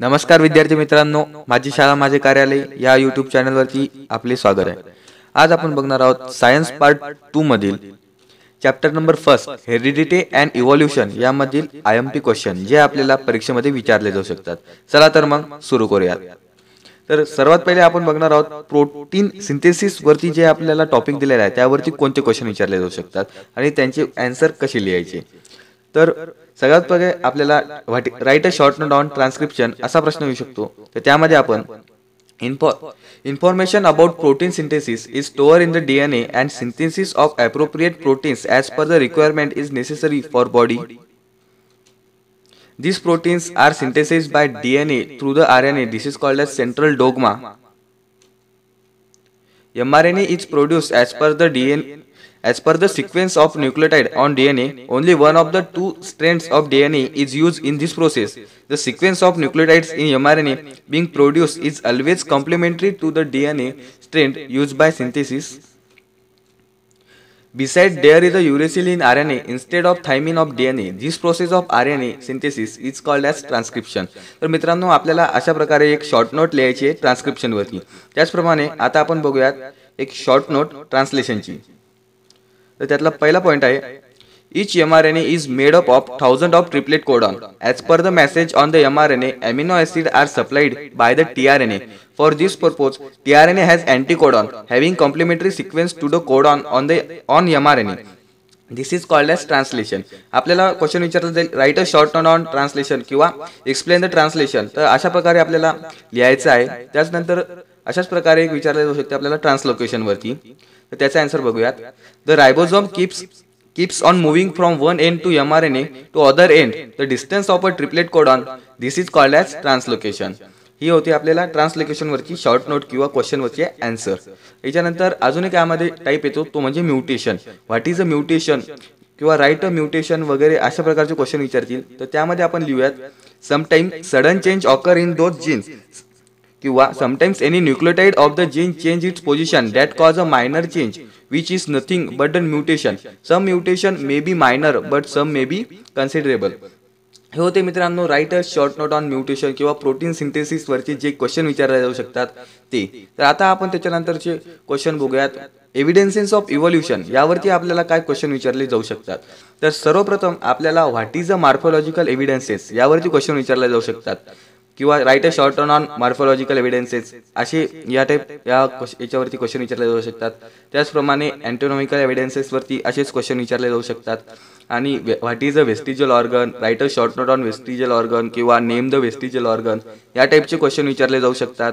नमस्कार विद्यार्थी मित्रांनो माझी शाळा माझे कार्यालय या युट्यूब चॅनलवरती आपले स्वागत आहे आज आपण बघणार आहोत सायन्स पार्ट टू मधील chapter number first heredity and evolution यामधील आय एम पी क्वेश्चन जे आपल्याला परीक्षेमध्ये विचारले जाऊ शकतात चला तर मग सुरू करूयात तर सर्वात पहिले आपण बघणार आहोत प्रोटीन सिंथेसिस वरती जे आपल्याला टॉपिक दिलेला आहे त्यावरती कोणते क्वेश्चन विचारले जाऊ शकतात आणि त्यांचे अँसर कसे लिहायचे तर सगळ्यात पहिले आपल्याला write a short note on transcription असा प्रश्न येऊ शकतो तर त्यामध्ये आपण information about protein synthesis is store in the DNA and synthesis of appropriate proteins as per the requirement is necessary for body These proteins are synthesized by DNA through the called This central dogma M R N A is produce as per the DNA As per the sequence of nucleotide on DNA, only one of the two strands of DNA is used in this process. The sequence of nucleotides in mRNA being produced is always complementary to the DNA strand used by synthesis. Besides, there is a uracil in RNA instead of thymine of DNA. This process of RNA synthesis is called as transcription. तर मित्रांनो आपल्याला अशा प्रकारे एक short note लिहायची आहे ट्रान्सक्रिप्शनवरती त्याचप्रमाणे आता आपण बघूयात एक शॉर्ट नोट ट्रान्सलेशनची तर त्यातला पहिला पॉईंट आहे each the message on the M R N amino triplet are supplied by the T R supplied by for this purpose T R N A has anti codon having complementary sequence to the codon on the on M R N A this is called as translation आपल्याला question विचारला जाईल write a short note on translation किंवा explain the translation तर अशा प्रकारे आपल्याला लिहायचं आहे नंतर अशाच प्रकारे एक विचारलं जाऊ शकते आपल्याला ट्रान्सलोकेशनवरती तर त्याचा आन्सर बघूयात the ribosome keeps keeps one end to M R N A to other end the distance of a triplet code on this is called as translocation ही होती आपल्याला ट्रान्सलोकेशनवरची शॉर्ट नोट किंवा क्वेश्चनवरची आन्सर याच्यानंतर अजून एक यामध्ये टाईप येतो तो म्हणजे mutation what is a mutation किंवा राईट अ म्युटेशन वगैरे अशा प्रकारचे क्वेश्चन विचारतील तर त्यामध्ये आपण लिहूयात sometime sudden change occur in those genes किंवा sometimes any nucleotide of the gene change its position that cause a minor change which is nothing but an mutation some mutation may be minor but some may be considerable हे होते मित्रांनो write a short note on mutation किंवा protein synthesis वरचे जे question विचारले जाऊ शकतात ते तर आता आपण त्याच्यानंतरचे क्वेश्चन बघूयात एव्हिडेन्सेस ऑफ इव्होल्युशन यावरती आपल्याला काय क्वेश्चन विचारले जाऊ शकतात तर सर्वप्रथम आपल्याला what is a morphological evidences यावरती क्वेश्चन विचारले जाऊ शकतात किंवा write a short turn on morphological evidences असे या टाईप या याच्यावरती क्वेश्चन विचारले जाऊ शकतात त्याचप्रमाणे अँटोनॉमिकल एव्हिडन्सेसवरती असेच क्वेश्चन विचारले जाऊ शकतात आणि what is a vestigial organ write a short note on vestigial organ किंवा नेम द वेस्टिजल ऑर्गन या टाईपचे क्वेश्चन विचारले जाऊ शकतात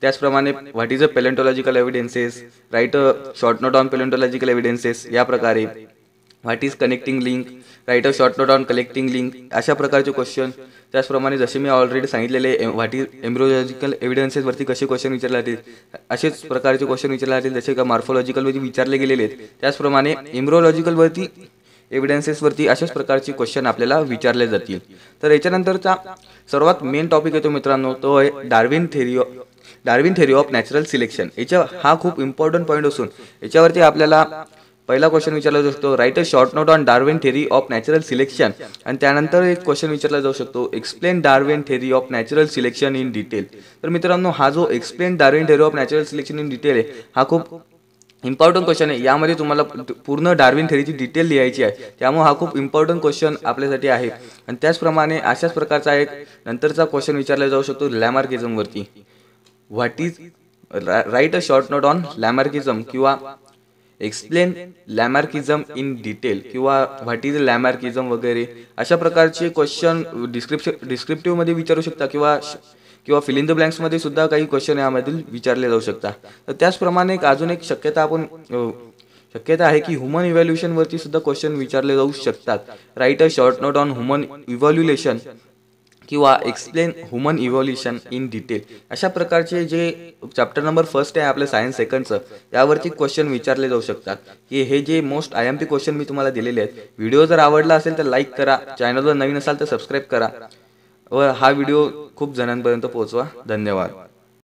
त्याचप्रमाणे what is a paleontological evidences write a short note on paleontological evidences या प्रकारे what is connecting link write a short note on collecting link अशा प्रकारचे क्वेश्चन त्याचप्रमाणे जसे मी ऑलरेडी सांगितलेले व्हॉट इज एम्ब्रोलॉजिकल एव्हिडन्सेसवरती कसे क्वेश्चन विचारले जातील असेच प्रकारचे क्वेश्चन विचारले जातील जसे का मार्फोलॉजिकलवरती विचारले गेलेले आहेत त्याचप्रमाणे एम्ब्रोलॉजिकलवरती एव्हिडन्सेसवरती अशाच प्रकारचे क्वेश्चन आपल्याला विचारले जातील तर याच्यानंतरचा सर्वात मेन टॉपिक येतो मित्रांनो तो आहे Darwin theory Darwin theory of natural selection याच्या हा खूप इम्पॉर्टंट पॉईंट असून याच्यावरती आपल्याला पहिला क्वेश्चन विचारला जाऊ शकतो write a short note on Darwin theory of natural selection आणि त्यानंतर एक क्वेश्चन विचारला जाऊ शकतो explain Darwin theory of natural selection in detail तर मित्रांनो हा जो explain Darwin theory of natural selection in detail आहे हा खूप इम्पॉर्टंट क्वेश्चन आहे यामध्ये तुम्हाला पूर्ण डार्विन थेरीची डिटेल लिहायची आहे त्यामुळे हा खूप इम्पॉर्टंट क्वेश्चन आपल्यासाठी आहे आणि त्याचप्रमाणे अशाच प्रकारचा एक नंतरचा क्वेश्चन विचारला जाऊ शकतो लॅमार्किझमवरती what is write a short note on Lamarckism किंवा एक्सप्लेन लॅमार्किझम इन डिटेल किंवा व्हॉट इज लॅमार्किझम वगैरे अशा प्रकारचे क्वेश्चन डिस्क्रिप्शन डिस्क्रिप्टिव्हमध्ये विचारू शकता किंवा किंवा फिल द ब्लँक्समध्ये सुद्धा काही क्वेश्चन यामधील विचारले जाऊ शकता तर त्याचप्रमाणे एक अजून एक शक्यता आपण शक्यता आहे की ह्युमन इव्हॅल्युएशनवरती सुद्धा क्वेश्चन विचारले जाऊ शकतात write a short note on human evaluation किंवा explain human evolution in detail अशा प्रकारचे जे चॅप्टर नंबर फर्स्ट आहे आपल्या सायन्स सेकंडचं यावरती क्वेश्चन विचारले जाऊ शकतात की हे जे most I M P question मी तुम्हाला दिलेले आहेत व्हिडिओ जर आवडला असेल तर लाईक करा चॅनलवर नवीन असाल तर सबस्क्राईब करा व हा व्हिडिओ खूप जणांपर्यंत पोहोचवा धन्यवाद